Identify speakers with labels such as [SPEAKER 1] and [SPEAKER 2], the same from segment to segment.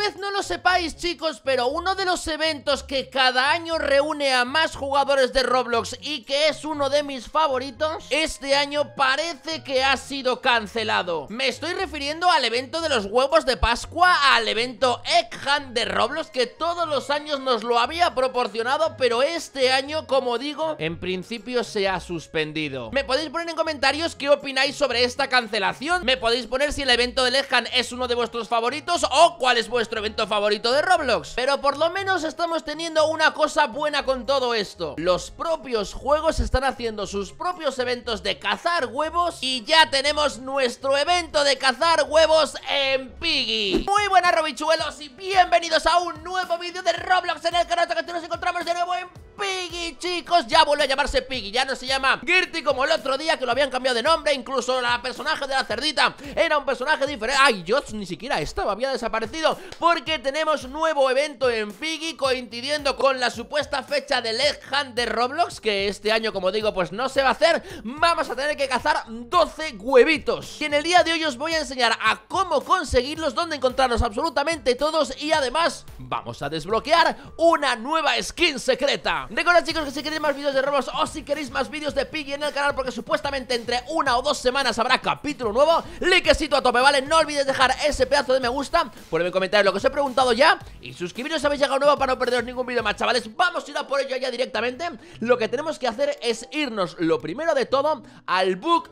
[SPEAKER 1] vez no lo sepáis chicos, pero uno de los eventos que cada año reúne a más jugadores de Roblox y que es uno de mis favoritos, este año parece que ha sido cancelado. Me estoy refiriendo al evento de los huevos de Pascua, al evento Egg Hunt de Roblox que todos los años nos lo había proporcionado, pero este año, como digo, en principio se ha suspendido. Me podéis poner en comentarios qué opináis sobre esta cancelación, me podéis poner si el evento del Egg Hunt es uno de vuestros favoritos o cuál es vuestro evento favorito de Roblox Pero por lo menos estamos teniendo una cosa buena con todo esto Los propios juegos están haciendo sus propios eventos de cazar huevos Y ya tenemos nuestro evento de cazar huevos en Piggy Muy buenas robichuelos y bienvenidos a un nuevo vídeo de Roblox en el canal que nos encontramos de nuevo en Piggy, chicos, ya vuelve a llamarse Piggy Ya no se llama Girty como el otro día Que lo habían cambiado de nombre, incluso la personaje de la cerdita Era un personaje diferente Ay, yo ni siquiera estaba, había desaparecido Porque tenemos nuevo evento en Piggy Coincidiendo con la supuesta fecha del Egg de Roblox Que este año, como digo, pues no se va a hacer Vamos a tener que cazar 12 huevitos Y en el día de hoy os voy a enseñar a cómo conseguirlos Dónde encontrarlos absolutamente todos Y además vamos a desbloquear una nueva skin secreta Recordad chicos que si queréis más vídeos de robos o si queréis más vídeos de Piggy en el canal Porque supuestamente entre una o dos semanas habrá capítulo nuevo Likecito a tope, ¿vale? No olvides dejar ese pedazo de me gusta Ponedme en comentarios lo que os he preguntado ya Y suscribiros si habéis llegado nuevo para no perderos ningún vídeo más, chavales Vamos a ir a por ello ya directamente Lo que tenemos que hacer es irnos lo primero de todo al book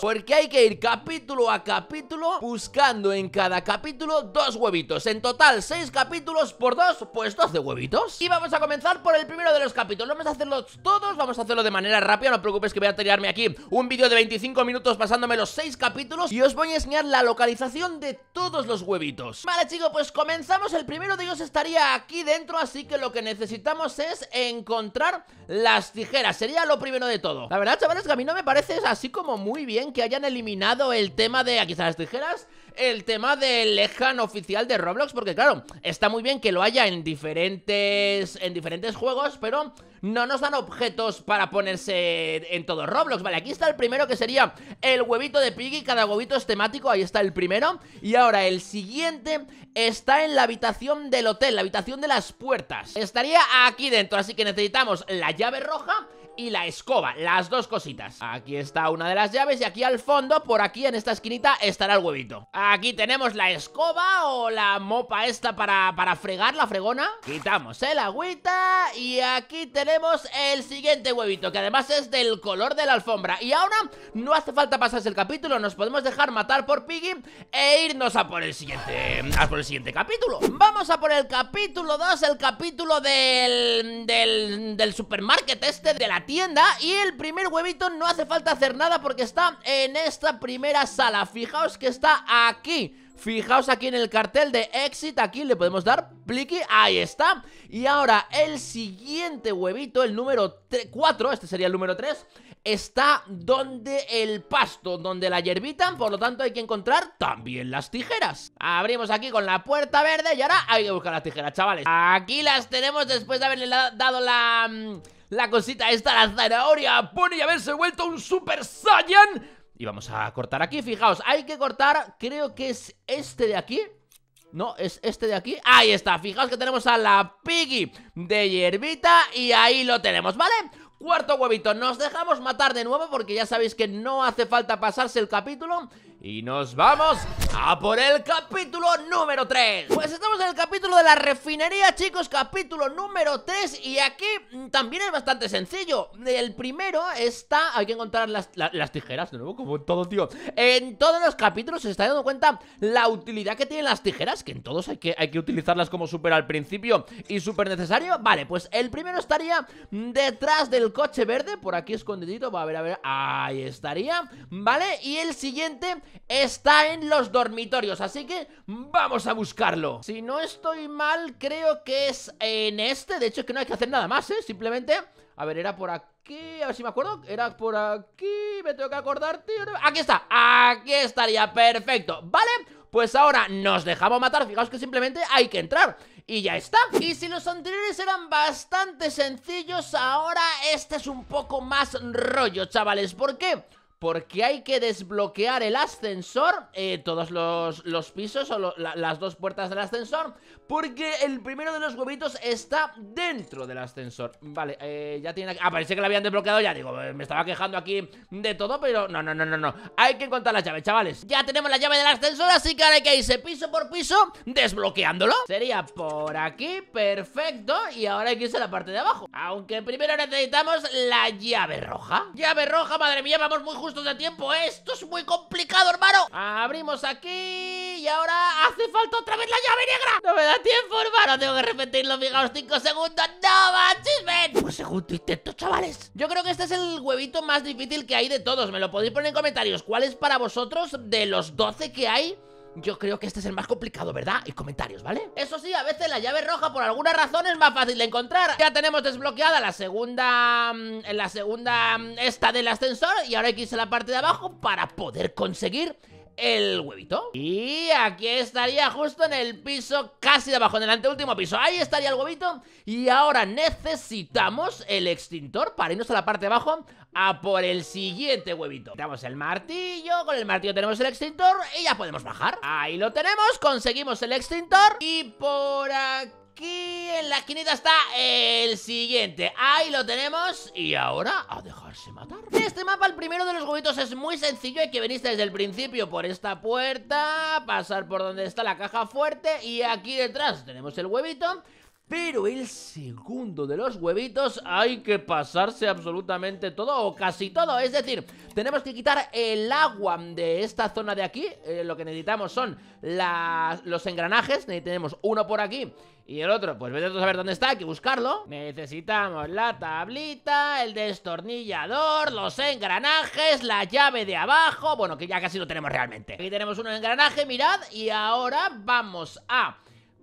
[SPEAKER 1] porque hay que ir capítulo a capítulo Buscando en cada capítulo dos huevitos En total, seis capítulos por dos Pues de huevitos Y vamos a comenzar por el primero de los capítulos Vamos a hacerlos todos, vamos a hacerlo de manera rápida No te preocupes que voy a tirarme aquí un vídeo de 25 minutos Pasándome los seis capítulos Y os voy a enseñar la localización de todos los huevitos Vale chicos, pues comenzamos El primero de ellos estaría aquí dentro Así que lo que necesitamos es encontrar las tijeras Sería lo primero de todo La verdad chavales que a mí no me parece así como muy bien bien que hayan eliminado el tema de... Aquí están las tijeras el tema del Lejan oficial de Roblox, porque claro, está muy bien que lo haya en diferentes, en diferentes juegos, pero no nos dan objetos para ponerse en todo Roblox, vale, aquí está el primero que sería el huevito de Piggy, cada huevito es temático, ahí está el primero, y ahora el siguiente está en la habitación del hotel, la habitación de las puertas, estaría aquí dentro, así que necesitamos la llave roja y la escoba Las dos cositas Aquí está una de las llaves y aquí al fondo, por aquí en esta esquinita estará el huevito Aquí tenemos la escoba o la mopa esta para, para fregar, la fregona Quitamos el agüita y aquí tenemos el siguiente huevito Que además es del color de la alfombra Y ahora no hace falta pasarse el capítulo Nos podemos dejar matar por Piggy e irnos a por el siguiente, a por el siguiente capítulo Vamos a por el capítulo 2, el capítulo del, del, del supermarket este de la y el primer huevito no hace falta hacer nada porque está en esta primera sala Fijaos que está aquí Fijaos aquí en el cartel de exit, aquí le podemos dar pliki, ahí está Y ahora el siguiente huevito, el número 4, este sería el número 3 Está donde el pasto, donde la hierbita, por lo tanto hay que encontrar también las tijeras Abrimos aquí con la puerta verde y ahora hay que buscar las tijeras, chavales Aquí las tenemos después de haberle dado la mm, la cosita esta, la zanahoria, pone y haberse vuelto un Super Saiyan. Y vamos a cortar aquí, fijaos, hay que cortar, creo que es este de aquí. No, es este de aquí Ahí está, fijaos que tenemos a la Piggy De hierbita y ahí lo tenemos, ¿vale? Cuarto huevito, nos dejamos matar de nuevo porque ya sabéis que no hace falta pasarse el capítulo Y nos vamos a por el capítulo número 3 el capítulo de la refinería, chicos, capítulo número 3 Y aquí mm, también es bastante sencillo El primero está, hay que encontrar las, tijeras, de nuevo, como en todo, tío En todos los capítulos se está dando cuenta la utilidad que tienen las tijeras Que en todos hay que, hay que utilizarlas como súper al principio y súper necesario Vale, pues el primero estaría detrás del coche verde Por aquí escondidito, va a ver, a ver, ahí estaría Vale, y el siguiente está en los dormitorios Así que vamos a buscarlo Si no estoy mal, creo que es en este. De hecho, es que no hay que hacer nada más, ¿eh? Simplemente... A ver, era por aquí... A ver si me acuerdo. Era por aquí... Me tengo que acordar, tío. Aquí está. Aquí estaría. Perfecto. ¿Vale? Pues ahora nos dejamos matar. Fijaos que simplemente hay que entrar. Y ya está Y si los anteriores eran bastante sencillos Ahora este es un poco más rollo, chavales ¿Por qué? porque hay que desbloquear el ascensor, eh, todos los, pisos o las dos puertas del ascensor, porque el primero de los huevitos está dentro del ascensor. Vale, eh, ya tiene... Ah, parece que lo habían desbloqueado ya, digo, me estaba quejando aquí de todo, pero no, no, no, no, no. Hay que encontrar la llave, chavales. Ya tenemos la llave del ascensor, así que ahora hay que irse piso por piso desbloqueándolo. Sería por aquí, perfecto, y ahora hay que irse a la parte de abajo. Aunque primero necesitamos la llave roja. Llave roja, madre mía, vamos muy justo justos da tiempo, Esto es muy complicado, hermano Abrimos aquí Y ahora hace falta otra vez la llave negra No me da tiempo, hermano Tengo que repetirlo, fijaos, 5 segundos ¡No, manches, ven! Por pues segundo intento, chavales Yo creo que este es el huevito más difícil que hay de todos Me lo podéis poner en comentarios ¿Cuál es para vosotros de los 12 que hay? Yo creo que este es el más complicado, ¿verdad? Y comentarios, ¿vale? Eso sí, a veces la llave roja por alguna razón es más fácil de encontrar Ya tenemos desbloqueada la segunda... Mm, la segunda... Mm, esta del ascensor Y ahora hay que irse a la parte de abajo para poder conseguir el huevito. Y aquí estaría justo en el piso casi de abajo, en el anteúltimo piso. Ahí estaría el huevito. Y ahora necesitamos el extintor para irnos a la parte de abajo a por el siguiente huevito. Damos el martillo, con el martillo tenemos el extintor y ya podemos bajar. Ahí lo tenemos, conseguimos el extintor y por aquí en la esquinita está el siguiente Ahí lo tenemos Y ahora a dejarse matar este, este mapa, el primero de los huevitos es muy sencillo. Hay que venir desde el principio por esta puerta, pasar por donde está la caja fuerte y aquí detrás tenemos el huevito. Pero el segundo de los huevitos hay que pasarse absolutamente todo o casi todo. Es decir, tenemos que quitar el agua de esta zona de aquí. Eh, lo que necesitamos son los engranajes. Tenemos uno por aquí y el otro. Pues vete a saber dónde está, hay que buscarlo. Necesitamos la tablita, el destornillador, los engranajes, la llave de abajo. Bueno, que ya casi lo tenemos realmente. Aquí tenemos un engranaje, mirad. Y ahora vamos a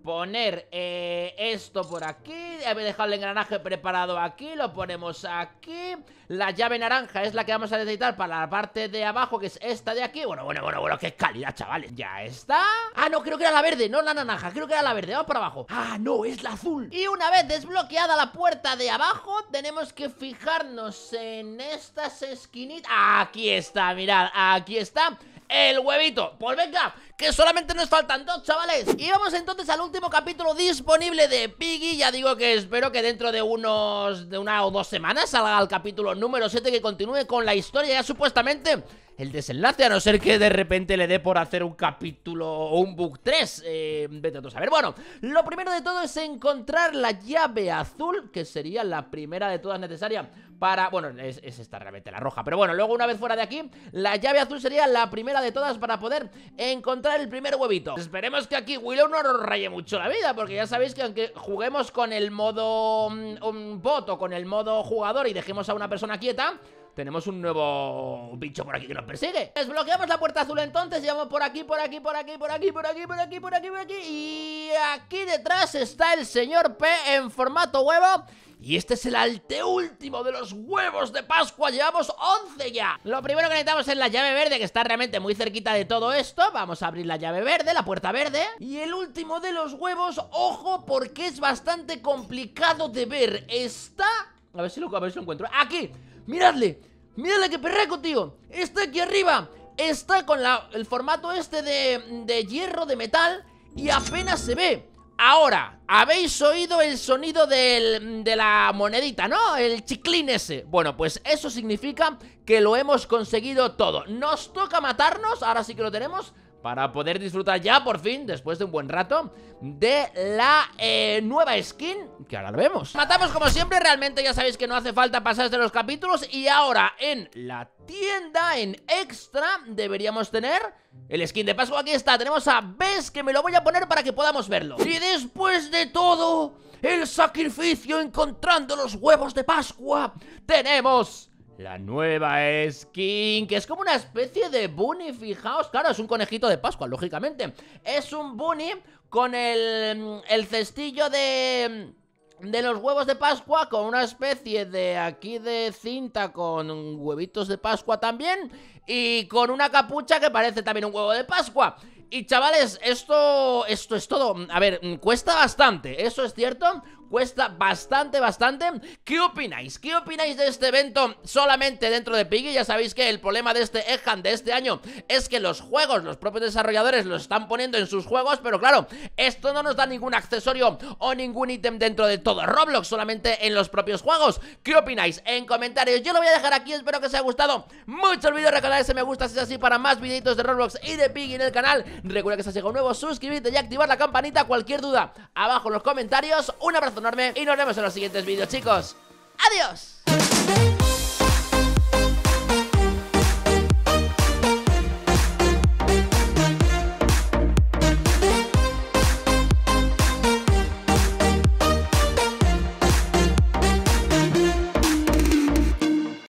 [SPEAKER 1] poner eh, esto por aquí. habéis dejado el engranaje preparado aquí. Lo ponemos aquí. La llave naranja es la que vamos a necesitar para la parte de abajo, que es esta de aquí. Bueno, bueno, bueno, bueno, qué calidad, chavales. Ya está. Ah, no, creo que era la verde, no la naranja. Creo que era la verde. Vamos para abajo. Ah, no, es la azul. Y una vez desbloqueada la puerta de abajo, tenemos que fijarnos en estas esquinitas. Aquí está, mirad, aquí está el huevito Pues venga, que solamente nos faltan dos, chavales Y vamos entonces al último capítulo disponible de Piggy Ya digo que espero que dentro de unos, de una o dos semanas Salga el capítulo número 7 que continúe con la historia ya supuestamente el desenlace, a no ser que de repente le dé por hacer un capítulo o un book 3. Eh, vete a ver, Bueno, lo primero de todo es encontrar la llave azul, que sería la primera de todas necesaria para... Bueno, es, esta realmente la roja, pero bueno, luego una vez fuera de aquí, la llave azul sería la primera de todas para poder encontrar el primer huevito. Esperemos que aquí Willow no nos raye mucho la vida, porque ya sabéis que aunque juguemos con el modo mm, bot o con el modo jugador y dejemos a una persona quieta... Tenemos un nuevo bicho por aquí que nos persigue Desbloqueamos la puerta azul entonces Llevamos por aquí, por aquí, por aquí, por aquí, por aquí, por aquí, por aquí, por aquí Y aquí detrás está el señor P en formato huevo y este es el último de los huevos de Pascua Llevamos 11 ya Lo primero que necesitamos es la llave verde Que está realmente muy cerquita de todo esto Vamos a abrir la llave verde, la puerta verde Y el último de los huevos Ojo porque es bastante complicado de ver Está... a ver si lo encuentro ¡Aquí! Miradle, miradle que perraco, tío. Está aquí arriba. Está con la, el formato este de, hierro, de metal. Y apenas se ve. Ahora, habéis oído el sonido de la monedita, ¿no? El chiclín ese Bueno, pues eso significa que lo hemos conseguido todo Nos toca matarnos, ahora sí que lo tenemos para poder disfrutar ya por fin, después de un buen rato, de la eh, nueva skin, que ahora lo vemos. Matamos como siempre, realmente ya sabéis que no hace falta pasar de los capítulos y ahora en la tienda, en extra, deberíamos tener... El skin de Pascua, aquí está, tenemos a Bess que me lo voy a poner para que podamos verlo Y después de todo, el sacrificio encontrando los huevos de Pascua Tenemos la nueva skin, que es como una especie de bunny, fijaos. Claro, es un conejito de Pascua, lógicamente. Es un bunny con el, el cestillo de de los huevos de Pascua con una especie de aquí de cinta con huevitos de Pascua también y con una capucha que parece también un huevo de Pascua. Y chavales, esto, esto es todo. A ver, cuesta bastante, eso es cierto cuesta bastante, bastante. ¿Qué opináis? ¿Qué opináis de este evento solamente dentro de Piggy? Ya sabéis que el problema de este Ejan de este año es que los juegos, los propios desarrolladores lo están poniendo en sus juegos, pero claro, esto no nos da ningún accesorio o ningún ítem dentro de todo Roblox, solamente en los propios juegos. ¿Qué opináis? En comentarios. Yo lo voy a dejar aquí, espero que os haya gustado mucho el vídeo. Recordad ese me gusta si es así para más videitos de Roblox y de Piggy en el canal. Recuerda que si has llegado nuevo, suscribirte y activar la campanita. Cualquier duda abajo en los comentarios. Un abrazo enorme y nos vemos en los siguientes vídeos, chicos. ¡Adiós!